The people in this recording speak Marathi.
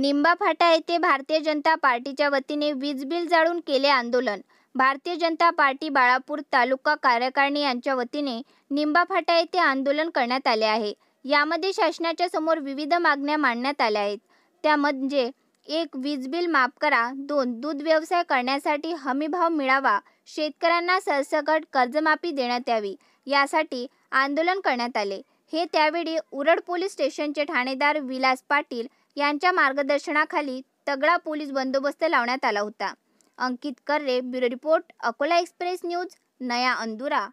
निंबा फाटा येथे भारतीय जनता पार्टीच्या वतीने वीज बिल जाळून केले आंदोलन भारतीय जनता पार्टी बाळापूर तालुका कार्यकारिणी यांच्या वतीने निंबा फाटा येथे आंदोलन करण्यात आले आहे यामध्ये शासनाच्या समोर विविध मागण्या मांडण्यात आल्या आहेत त्या म्हणजे एक वीज बिल माफ करा दोन दूध व्यवसाय करण्यासाठी हमीभाव मिळावा शेतकऱ्यांना सरसकट कर्जमाफी देण्यात यावी यासाठी आंदोलन करण्यात आले हे त्यावेळी उरड पोलीस स्टेशनचे ठाणेदार विलास पाटील यांच्या मार्गदर्शनाखाली तगडा पोलीस बंदोबस्त लावण्यात आला होता Ankit Karre bureau report Akola express news Naya अंदुरा